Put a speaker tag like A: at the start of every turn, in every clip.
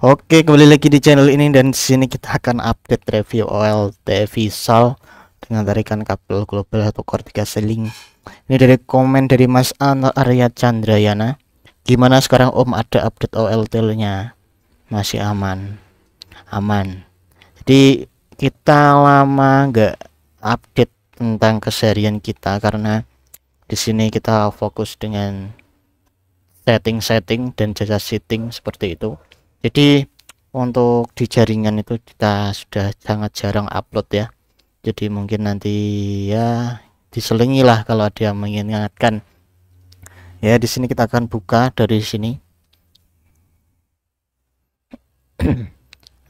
A: Oke kembali lagi di channel ini dan di sini kita akan update review OLT Tevisal dengan tarikan kabel global atau core 3 seling ini dari komen dari Mas Anar Arya Chandrayana gimana sekarang Om ada update OLT nya masih aman aman jadi kita lama nggak update tentang keserian kita karena di sini kita fokus dengan setting-setting dan jasa setting seperti itu jadi untuk di jaringan itu kita sudah sangat jarang upload ya jadi mungkin nanti ya diselingi lah kalau ada yang mengingatkan ya di sini kita akan buka dari sini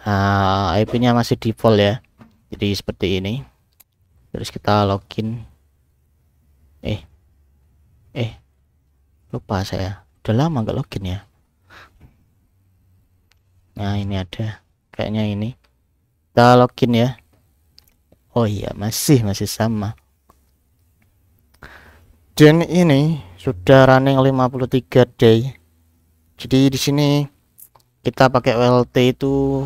A: nah, IP nya masih default ya jadi seperti ini terus kita login eh eh lupa saya udah lama nggak login ya nah ini ada kayaknya ini kita login ya Oh iya masih masih sama dan ini sudah running 53 day jadi di sini kita pakai WLT itu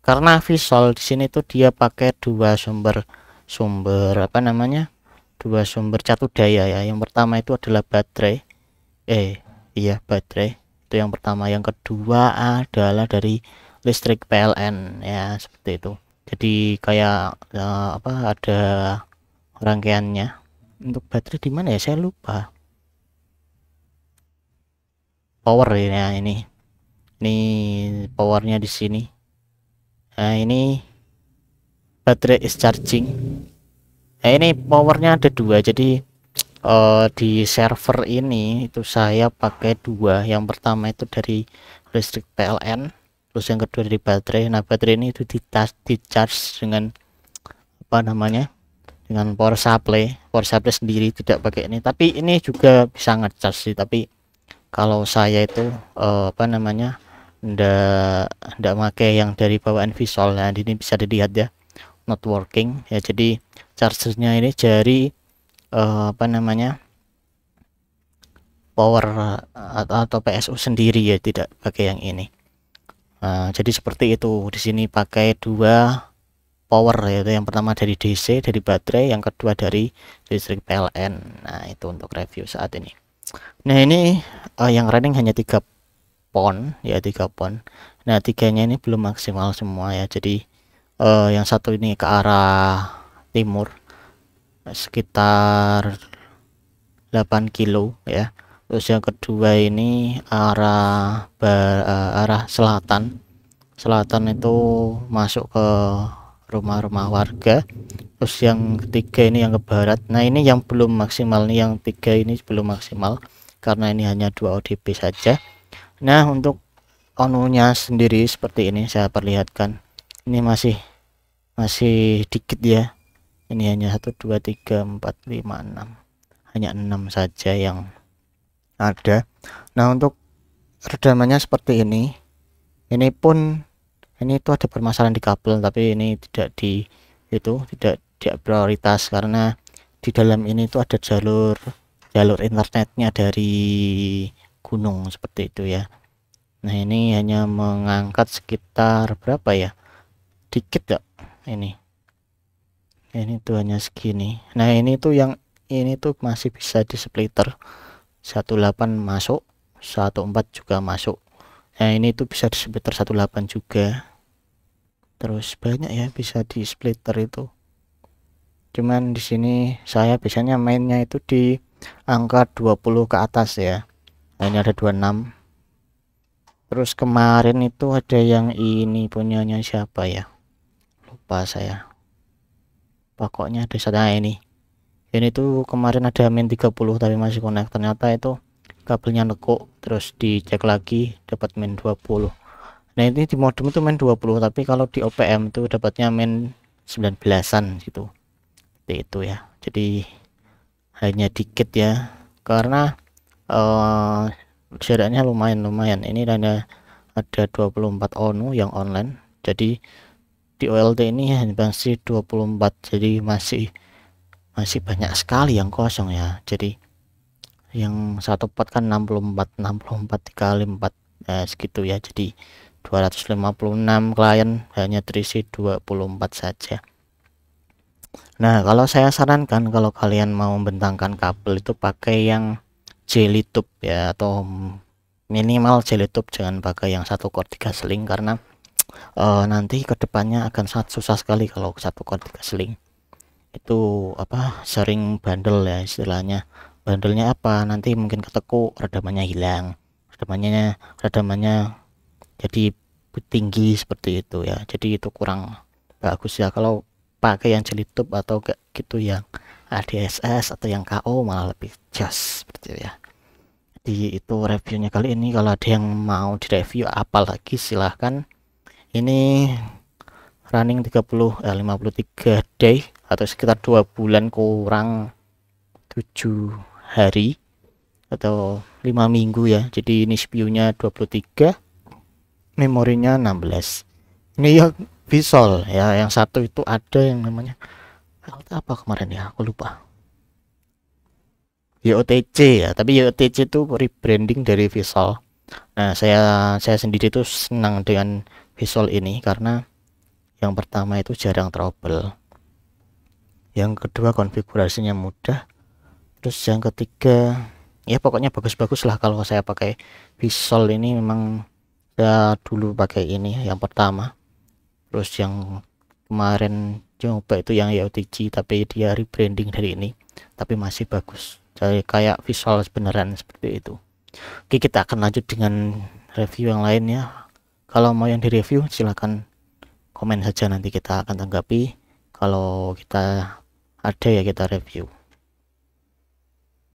A: karena visual di sini tuh dia pakai dua sumber sumber apa namanya dua sumber catu daya ya yang pertama itu adalah baterai eh iya baterai itu yang pertama yang kedua adalah dari listrik PLN ya seperti itu jadi kayak uh, apa ada rangkaiannya untuk baterai di mana ya saya lupa power ya nah, ini ini powernya di sini nah ini baterai is charging nah ini powernya ada dua jadi uh, di server ini itu saya pakai dua yang pertama itu dari listrik PLN terus yang kedua dari baterai nah baterai ini itu di, di charge dengan apa namanya dengan power supply power supply sendiri tidak pakai ini tapi ini juga bisa ngecharge sih tapi kalau saya itu uh, apa namanya ndak ndak pakai yang dari bawaan visual nah ini bisa dilihat ya not working ya jadi chargernya ini jari uh, apa namanya power eh, atau PSU sendiri ya tidak pakai yang ini uh, jadi seperti itu di sini pakai dua power yaitu yang pertama dari DC dari baterai yang kedua dari listrik PLN nah itu untuk review saat ini nah ini uh, yang running hanya tiga pon ya tiga pon nah tiganya ini belum maksimal semua ya jadi uh, yang satu ini ke arah timur sekitar 8 kilo ya terus yang kedua ini arah bar, eh, arah selatan selatan itu masuk ke rumah-rumah warga terus yang ketiga ini yang ke barat nah ini yang belum maksimal nih yang tiga ini belum maksimal karena ini hanya dua ODP saja nah untuk onunya sendiri seperti ini saya perlihatkan ini masih masih dikit ya ini hanya 1 2 3 4 5 6 hanya 6 saja yang ada nah untuk redamannya seperti ini ini pun ini itu ada permasalahan di kabel tapi ini tidak di itu tidak di prioritas karena di dalam ini itu ada jalur jalur internetnya dari gunung seperti itu ya Nah ini hanya mengangkat sekitar berapa ya dikit ya ini ini tuh hanya segini nah ini tuh yang ini tuh masih bisa di splitter 18 masuk 14 juga masuk nah ini tuh bisa di splitter 18 juga terus banyak ya bisa di splitter itu cuman di sini saya biasanya mainnya itu di angka 20 ke atas ya nah, ini ada 26 terus kemarin itu ada yang ini punyanya siapa ya lupa saya pokoknya di sana ini ini tuh kemarin ada min 30 tapi masih connect ternyata itu kabelnya nekuk terus dicek lagi dapat min 20 nah ini di modem itu min 20 tapi kalau di OPM itu dapatnya min 19an gitu seperti itu ya jadi hanya dikit ya karena uh, jaraknya lumayan lumayan ini ada ada 24 ONU yang online jadi di OLT ini ya, masih 24 jadi masih masih banyak sekali yang kosong ya jadi yang satu pot kan 64 64 dikali 4 eh, segitu ya jadi 256 klien hanya terisi 24 saja nah kalau saya sarankan kalau kalian mau membentangkan kabel itu pakai yang jelly tube ya atau minimal jelly tube jangan pakai yang satu core 3 seling karena uh, nanti kedepannya akan sangat susah sekali kalau satu kode link itu apa sering bandel ya istilahnya bandelnya apa nanti mungkin ketekuk redamannya hilang redamannya redamannya jadi tinggi seperti itu ya jadi itu kurang bagus ya kalau pakai yang celitup atau kayak gitu yang ADSS atau yang KO malah lebih jas seperti itu ya di itu reviewnya kali ini kalau ada yang mau direview apalagi silahkan ini running 30 eh, 53 day atau sekitar dua bulan kurang tujuh hari atau lima minggu ya jadi ini CPU-nya 23 memorinya 16 ini ya visual ya yang satu itu ada yang namanya apa kemarin ya aku lupa YOTC ya tapi YOTC itu rebranding dari visual Nah, saya saya sendiri itu senang dengan visual ini karena yang pertama itu jarang trouble. Yang kedua konfigurasinya mudah. Terus yang ketiga ya pokoknya bagus-bagus lah kalau saya pakai visual ini memang saya dulu pakai ini ya, yang pertama. Terus yang kemarin coba itu yang YOTG tapi dia rebranding dari ini tapi masih bagus. Jadi kayak visual beneran seperti itu. Oke kita akan lanjut dengan review yang lainnya. kalau mau yang direview silahkan komen saja nanti kita akan tanggapi kalau kita ada ya kita review